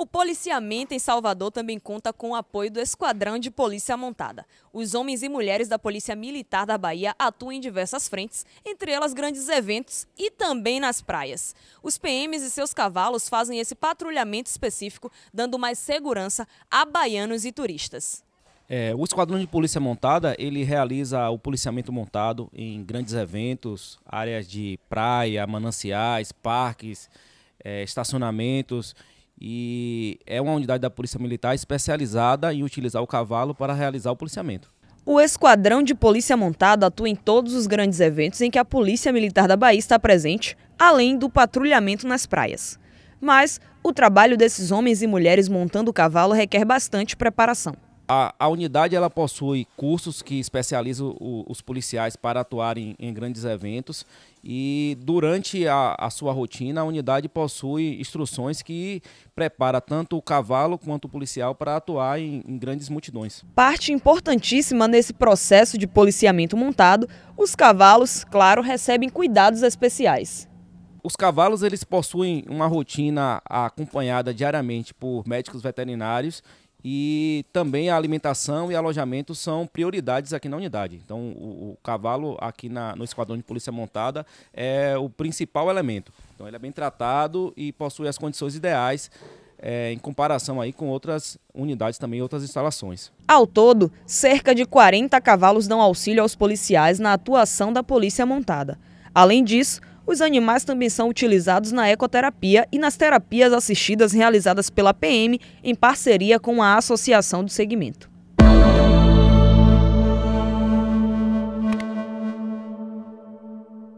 O policiamento em Salvador também conta com o apoio do Esquadrão de Polícia Montada. Os homens e mulheres da Polícia Militar da Bahia atuam em diversas frentes, entre elas grandes eventos e também nas praias. Os PMs e seus cavalos fazem esse patrulhamento específico, dando mais segurança a baianos e turistas. É, o Esquadrão de Polícia Montada, ele realiza o policiamento montado em grandes eventos, áreas de praia, mananciais, parques, é, estacionamentos e é uma unidade da Polícia Militar especializada em utilizar o cavalo para realizar o policiamento. O Esquadrão de Polícia Montada atua em todos os grandes eventos em que a Polícia Militar da Bahia está presente, além do patrulhamento nas praias. Mas o trabalho desses homens e mulheres montando o cavalo requer bastante preparação a, a, unidade ela possui cursos que especializam o, os policiais para atuarem em, grandes eventos e durante a, a, sua rotina a unidade possui instruções que prepara tanto o cavalo quanto o policial para atuar em, em grandes multidões. Parte importantíssima nesse processo de policiamento montado, os cavalos, claro, recebem cuidados especiais. Os cavalos eles possuem uma rotina acompanhada diariamente por médicos veterinários e também a alimentação e alojamento são prioridades aqui na unidade. Então, o, o cavalo aqui na, no Esquadrão de Polícia Montada é o principal elemento. Então, ele é bem tratado e possui as condições ideais é, em comparação aí com outras unidades também, outras instalações. Ao todo, cerca de 40 cavalos dão auxílio aos policiais na atuação da polícia montada. Além disso, os animais também são utilizados na ecoterapia e nas terapias assistidas realizadas pela PM em parceria com a associação do segmento.